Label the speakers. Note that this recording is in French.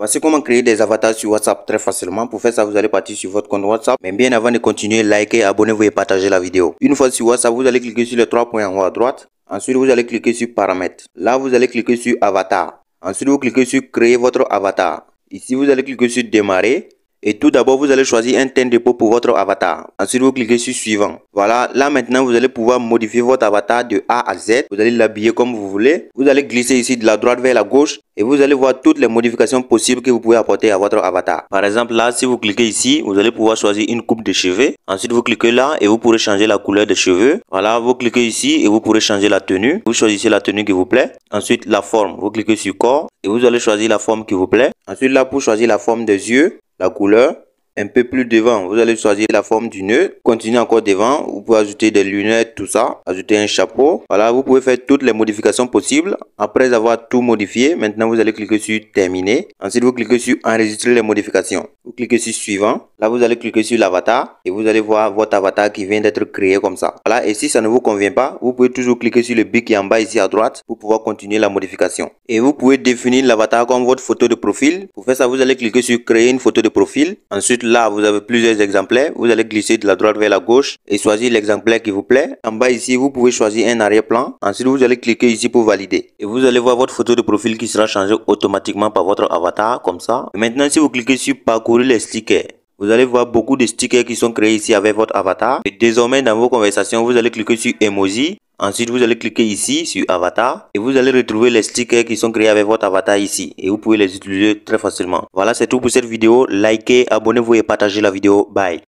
Speaker 1: Voici comment créer des avatars sur WhatsApp très facilement. Pour faire ça, vous allez partir sur votre compte WhatsApp. Mais bien avant de continuer, likez, abonnez-vous et partagez la vidéo. Une fois sur WhatsApp, vous allez cliquer sur les trois points en haut à droite. Ensuite, vous allez cliquer sur paramètres. Là, vous allez cliquer sur avatar. Ensuite, vous cliquez sur créer votre avatar. Ici, vous allez cliquer sur démarrer. Et tout d'abord, vous allez choisir un thème peau pour votre avatar. Ensuite, vous cliquez sur suivant. Voilà, là maintenant, vous allez pouvoir modifier votre avatar de A à Z. Vous allez l'habiller comme vous voulez. Vous allez glisser ici de la droite vers la gauche et vous allez voir toutes les modifications possibles que vous pouvez apporter à votre avatar. Par exemple, là, si vous cliquez ici, vous allez pouvoir choisir une coupe de cheveux. Ensuite, vous cliquez là et vous pourrez changer la couleur des cheveux. Voilà, vous cliquez ici et vous pourrez changer la tenue. Vous choisissez la tenue qui vous plaît. Ensuite, la forme. Vous cliquez sur corps et vous allez choisir la forme qui vous plaît. Ensuite, là, pour choisir la forme des yeux, la couleur. Un peu plus devant, vous allez choisir la forme du nœud. Continuez encore devant, vous pouvez ajouter des lunettes, tout ça. Ajouter un chapeau. Voilà, vous pouvez faire toutes les modifications possibles. Après avoir tout modifié, maintenant vous allez cliquer sur Terminer. Ensuite, vous cliquez sur Enregistrer les modifications vous cliquez sur suivant. Là, vous allez cliquer sur l'avatar et vous allez voir votre avatar qui vient d'être créé comme ça. Voilà, et si ça ne vous convient pas, vous pouvez toujours cliquer sur le bic qui est en bas ici à droite pour pouvoir continuer la modification. Et vous pouvez définir l'avatar comme votre photo de profil. Pour faire ça, vous allez cliquer sur créer une photo de profil. Ensuite, là, vous avez plusieurs exemplaires. Vous allez glisser de la droite vers la gauche et choisir l'exemplaire qui vous plaît. En bas ici, vous pouvez choisir un arrière-plan. Ensuite, vous allez cliquer ici pour valider. Et vous allez voir votre photo de profil qui sera changée automatiquement par votre avatar comme ça. maintenant, si vous cliquez sur parcourir les stickers. Vous allez voir beaucoup de stickers qui sont créés ici avec votre avatar. Et désormais, dans vos conversations, vous allez cliquer sur Emoji. Ensuite, vous allez cliquer ici sur Avatar et vous allez retrouver les stickers qui sont créés avec votre avatar ici et vous pouvez les utiliser très facilement. Voilà, c'est tout pour cette vidéo. Likez, abonnez-vous et partagez la vidéo. Bye.